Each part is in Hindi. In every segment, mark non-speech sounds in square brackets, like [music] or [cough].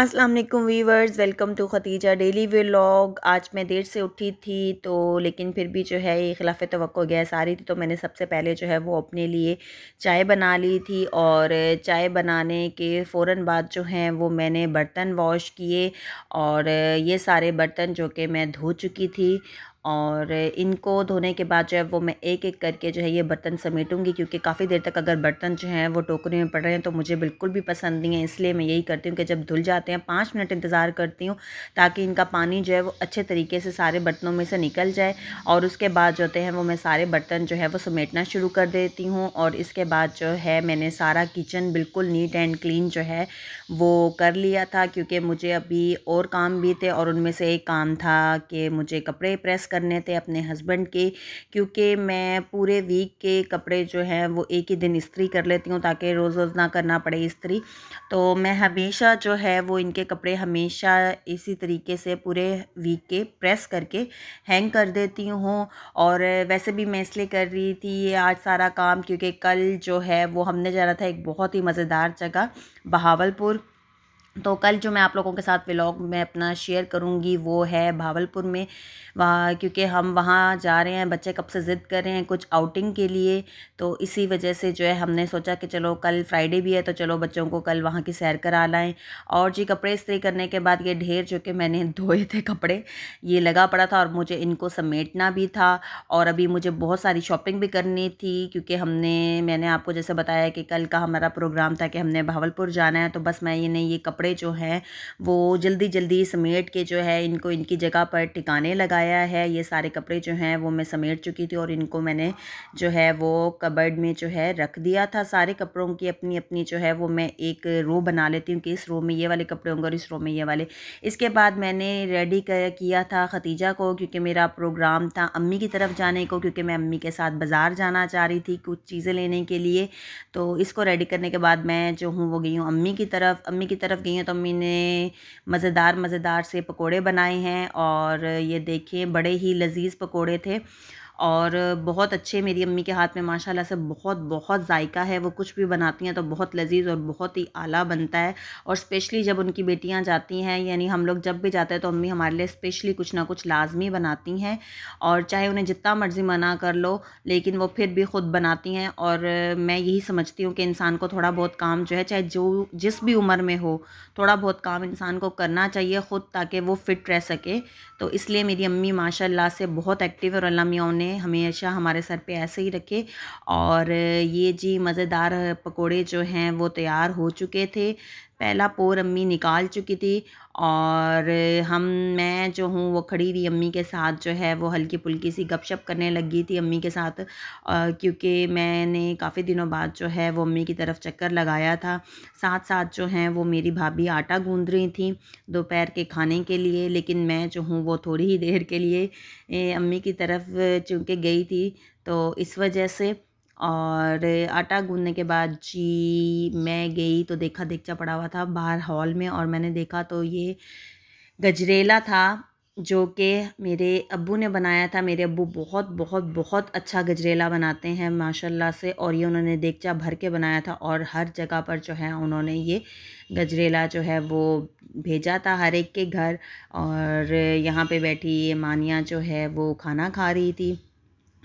अस्सलाम वालेकुम viewers welcome to Khatija daily vlog आज मैं देर से उठी थी तो लेकिन फिर भी जो है ये खिलाफ तो गैस आ रही थी तो मैंने सबसे पहले जो है वो अपने लिए चाय बना ली थी और चाय बनाने के फ़ौर बाद जो है वो मैंने बर्तन वॉश किए और ये सारे बर्तन जो कि मैं धो चुकी थी और इनको धोने के बाद जो है वो मैं एक एक करके जो है ये बर्तन समेटूंगी क्योंकि काफ़ी देर तक अगर बर्तन जो हैं वो टोकरी में पड़ रहे हैं तो मुझे बिल्कुल भी पसंद नहीं है इसलिए मैं यही करती हूँ कि जब धुल जाते हैं पाँच मिनट इंतज़ार करती हूँ ताकि इनका पानी जो है वो अच्छे तरीके से सारे बर्तनों में से निकल जाए और उसके बाद जो है हैं वो मैं सारे बर्तन जो है वो समेटना शुरू कर देती हूँ और इसके बाद जो है मैंने सारा किचन बिल्कुल नीट एंड क्लीन जो है वो कर लिया था क्योंकि मुझे अभी और काम भी थे और उनमें से एक काम था कि मुझे कपड़े प्रेस करने थे अपने हस्बैंड के क्योंकि मैं पूरे वीक के कपड़े जो हैं वो एक ही दिन इस्त्री कर लेती हूँ ताकि रोज़ रोज़ ना करना पड़े इस्त्री तो मैं हमेशा जो है वो इनके कपड़े हमेशा इसी तरीके से पूरे वीक के प्रेस करके हैंग कर देती हूँ और वैसे भी मैं इसलिए कर रही थी ये आज सारा काम क्योंकि कल जो है वो हमने जाना था एक बहुत ही मज़ेदार जगह बहावलपुर तो कल जो मैं आप लोगों के साथ व्लॉग में अपना शेयर करूँगी वो है भावलपुर में वहाँ क्योंकि हम वहाँ जा रहे हैं बच्चे कब से ज़िद कर रहे हैं कुछ आउटिंग के लिए तो इसी वजह से जो है हमने सोचा कि चलो कल फ्राइडे भी है तो चलो बच्चों को कल वहाँ की सैर करा लाएँ और जी कपड़े इस्त्री करने के बाद ये ढेर जो कि मैंने [laughs] धोए थे कपड़े ये लगा पड़ा था और मुझे इनको समेटना भी था और अभी मुझे बहुत सारी शॉपिंग भी करनी थी क्योंकि हमने मैंने आपको जैसे बताया कि कल का हमारा प्रोग्राम था कि हमने भावलपुर जाना है तो बस मैंने ये कपड़े कपड़े जो हैं वो जल्दी जल्दी समेट के जो है इनको इनकी जगह पर टिकाने लगाया है ये सारे कपड़े जो हैं वो मैं समेट चुकी थी और इनको मैंने जो है वो कबर्ड में जो है रख दिया था सारे कपड़ों की अपनी अपनी जो है वो मैं एक रो बना लेती हूँ कि इस रो में ये वाले कपड़े होंगे और इस रो में ये वाले इसके बाद मैंने रेडी किया था खतीजा को क्योंकि मेरा प्रोग्राम था अम्मी की तरफ जाने को क्योंकि मैं अम्मी के साथ बाज़ार जाना चाह रही थी कुछ चीज़ें लेने के लिए तो इसको रेडी करने के बाद मैं जो हूँ वो गई हूँ अम्मी की तरफ अम्मी की तरफ गई हैं तो अम्मी ने मज़ेदार मज़ेदार से पकोड़े बनाए हैं और ये देखिए बड़े ही लजीज़ पकोड़े थे और बहुत अच्छे मेरी अम्मी के हाथ में माशाल्लाह से बहुत बहुत जायका है वो कुछ भी बनाती हैं तो बहुत लजीज और बहुत ही आला बनता है और स्पेशली जब उनकी बेटियां जाती हैं यानी हम लोग जब भी जाते हैं तो अम्मी हमारे लिए स्पेशली कुछ ना कुछ लाजमी बनाती हैं और चाहे उन्हें जितना मर्ज़ी मना कर लो लेकिन वो फिर भी ख़ुद बनाती हैं और मैं यही समझती हूँ कि इंसान को थोड़ा बहुत काम जो है चाहे जो जिस भी उम्र में हो थोड़ा बहुत काम इंसान को करना चाहिए ख़ुद ताकि वो फ़िट रह सके तो इसलिए मेरी अम्मी माशाल्लाह से बहुत एक्टिव और अल्लाह मियाँ ने हमेशा हमारे सर पे ऐसे ही रखे और ये जी मज़ेदार पकोड़े जो हैं वो तैयार हो चुके थे पहला पोर अम्मी निकाल चुकी थी और हम मैं जो हूँ वो खड़ी हुई अम्मी के साथ जो है वो हल्की पुल्की सी गपशप करने लगी थी अम्मी के साथ क्योंकि मैंने काफ़ी दिनों बाद जो है वो अम्मी की तरफ चक्कर लगाया था साथ साथ जो है वो मेरी भाभी आटा गूँध रही थी दोपहर के खाने के लिए लेकिन मैं जो हूँ वो थोड़ी ही देर के लिए अम्मी की तरफ चूँकि गई थी तो इस वजह से और आटा गूंदने के बाद जी मैं गई तो देखा देखचा पड़ा हुआ था बाहर हॉल में और मैंने देखा तो ये गजरेला था जो कि मेरे अबू ने बनाया था मेरे अबू बहुत बहुत बहुत अच्छा गजरेला बनाते हैं माशाल्लाह से और ये उन्होंने देखचा भर के बनाया था और हर जगह पर जो है उन्होंने ये गजरेला जो है वो भेजा था हर एक के घर और यहाँ पे बैठी ये मानिया जो है वो खाना खा रही थी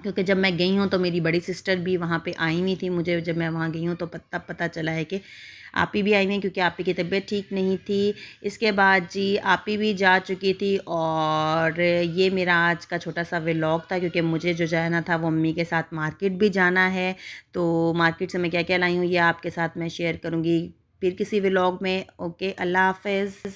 क्योंकि जब मैं गई हूँ तो मेरी बड़ी सिस्टर भी वहाँ पे आई हुई थी मुझे जब मैं वहाँ गई हूँ तो पता पता चला है कि आप ही भी आई हुई क्योंकि आप ही की तबीयत ठीक नहीं थी इसके बाद जी आप ही भी जा चुकी थी और ये मेरा आज का छोटा सा व्लॉग था क्योंकि मुझे जो जाना था वो अम्मी के साथ मार्केट भी जाना है तो मार्केट से मैं क्या क्या लाई हूँ ये आपके साथ मैं शेयर करूँगी फिर किसी व्लॉग में ओके अल्लाह हाफ